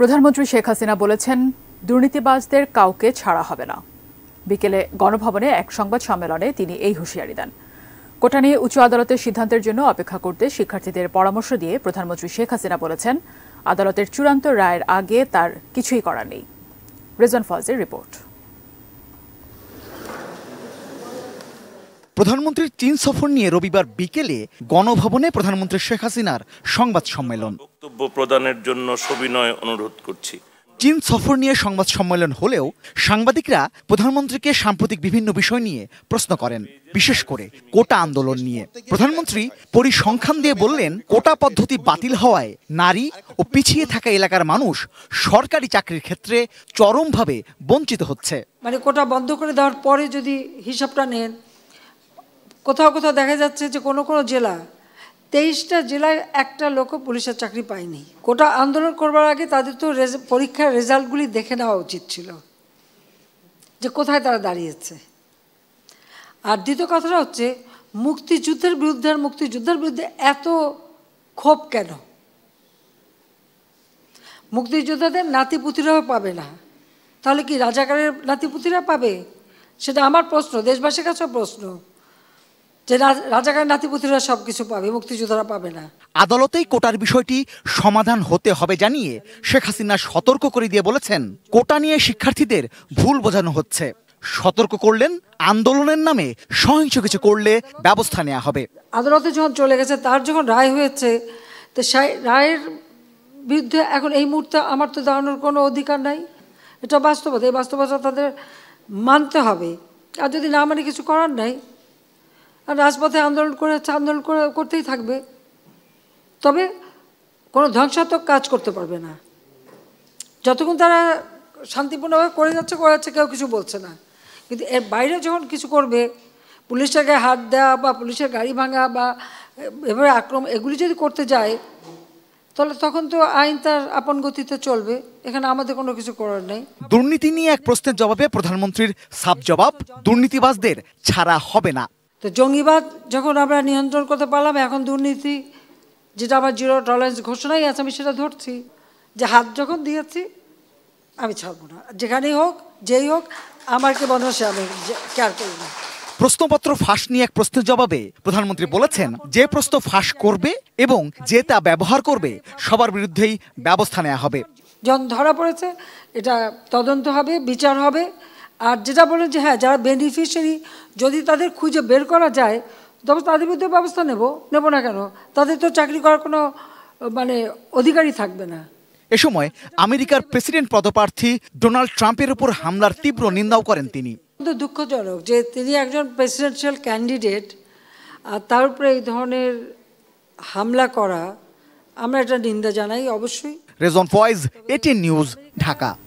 প্রধানমন্ত্রী শেখ হাসিনা বলেছেন দুর্নীতিবাজদের কাউকে ছাড়া হবে না বিকেলে গণভবনে এক সংবাদ সম্মেলনে তিনি এই হুঁশিয়ারি দেন কোটা নিয়ে উচ্চ আদালতের সিদ্ধান্তের জন্য অপেক্ষা করতে শিক্ষার্থীদের পরামর্শ দিয়ে প্রধানমন্ত্রী শেখ হাসিনা বলেছেন আদালতের চূড়ান্ত রায়ের আগে তার কিছুই করার নেই রেজন ফলজের রিপোর্ট প্রধানমন্ত্রীর চীন সফর নিয়ে রবিবার বিকেলে গণভবনে প্রধানমন্ত্রী শেখ হাসিনার সংবাদ সম্মেলন বক্তব্য প্রদানের জন্য সবিনয় অনুরোধ করছি চীন সফর নিয়ে সংবাদ সম্মেলন হলেও সাংবাদিকরা প্রধানমন্ত্রীকে সাম্প্রতিক বিভিন্ন বিষয় নিয়ে প্রশ্ন করেন বিশেষ করে কোটা আন্দোলন নিয়ে প্রধানমন্ত্রী পরিসংখ্যান দিয়ে বললেন কোটা পদ্ধতি বাতিল হওয়ায় নারী ও পিছিয়ে থাকা এলাকার মানুষ সরকারি চাকরির ক্ষেত্রে চরমভাবে বঞ্চিত হচ্ছে মানে কোটা বন্ধ করে দেওয়ার পরে যদি হিসাবটা নেন কোথাও কোথাও দেখা যাচ্ছে যে কোনো কোনো জেলা তেইশটা জেলায় একটা লোকও পুলিশের চাকরি পায়নি গোটা আন্দোলন করবার আগে তাদের তো পরীক্ষার রেজাল্টগুলি দেখে নেওয়া উচিত ছিল যে কোথায় তারা দাঁড়িয়েছে আর দ্বিতীয় কথাটা হচ্ছে মুক্তিযুদ্ধের বিরুদ্ধে আর মুক্তিযুদ্ধের বিরুদ্ধে এত ক্ষোভ কেন মুক্তিযোদ্ধাদের নাতিপুতিরাও পাবে না তাহলে কি রাজাকারের নাতিপুতিরা পাবে সেটা আমার প্রশ্ন দেশবাসীর কাছেও প্রশ্ন যে রাজাকার নাতিপুতিরা সব কিছু পাবে মুক্তিযোদ্ধারা পাবে না আদালতেই কোটার বিষয়টি সমাধান হতে হবে জানিয়ে শেখ হাসিনা সতর্ক করে দিয়ে বলেছেন কোটা নিয়ে শিক্ষার্থীদের ভুল বোঝানো হচ্ছে সতর্ক করলেন আন্দোলনের নামে সহিংস কিছু করলে ব্যবস্থা নেওয়া হবে আদালতে যখন চলে গেছে তার যখন রায় হয়েছে তো রায়ের বিরুদ্ধে এখন এই মুহূর্তে আমার তো দাঁড়ানোর কোনো অধিকার নাই এটা বাস্তবতা এই বাস্তবতা তাদের মানতে হবে আর যদি না মানে কিছু করার নাই রাজপথে আন্দোলন করে আন্দোলন করতেই থাকবে তবে কোনো ধ্বংসাত্মক কাজ করতে পারবে না যতক্ষণ তারা শান্তিপূর্ণভাবে করে যাচ্ছে করে যাচ্ছে কেউ কিছু বলছে না কিন্তু এর বাইরে যখন কিছু করবে পুলিশের গায়ে হাত দেওয়া বা পুলিশের গাড়ি ভাঙা বা এভাবে আক্রমণ এগুলি যদি করতে যায় তাহলে তখন তো আইন তার আপন গতিতে চলবে এখানে আমাদের কোনো কিছু করার নেই দুর্নীতি নিয়ে এক প্রশ্নের জবাবে প্রধানমন্ত্রীর সাব জবাব দুর্নীতিবাজদের ছাড়া হবে না তো জঙ্গিবাদ যখন আমরা নিয়ন্ত্রণ করতে পারলাম এখন দুর্নীতি যেটা আমার জিরো টলারেন্স ঘোষণাই আছে আমি সেটা ধরছি যে হাত যখন দিয়েছি আমি ছাড়বো না যেখানেই হোক যেই হোক আমার কে বদমাসে আমি কেয়ার করি না প্রশ্নপত্র ফাঁস নিয়ে এক প্রশ্নের জবাবে প্রধানমন্ত্রী বলেছেন যে প্রশ্ন ফাঁস করবে এবং যে তা ব্যবহার করবে সবার বিরুদ্ধেই ব্যবস্থা নেওয়া হবে যখন ধরা পড়েছে এটা তদন্ত হবে বিচার হবে আর যেটা বলেন যে হ্যাঁ যারা বেনিফিশিয়ারি যদি তাদের খুঁজে বের করা যায় তবে তাদের বিরুদ্ধে ব্যবস্থা নেব নেব না কেন তাদের তো চাকরি করার কোনো মানে অধিকারই থাকবে না এ সময় আমেরিকার প্রেসিডেন্ট পদপ্রার্থী ডোনাল্ড ট্রাম্পের উপর হামলার তীব্র নিন্দাও করেন তিনি দুঃখজনক যে তিনি একজন প্রেসিডেন্সিয়াল ক্যান্ডিডেট আর তার উপরে এই ধরনের হামলা করা আমরা এটা নিন্দা জানাই অবশ্যই রেজন ফয়েজ এটিন নিউজ ঢাকা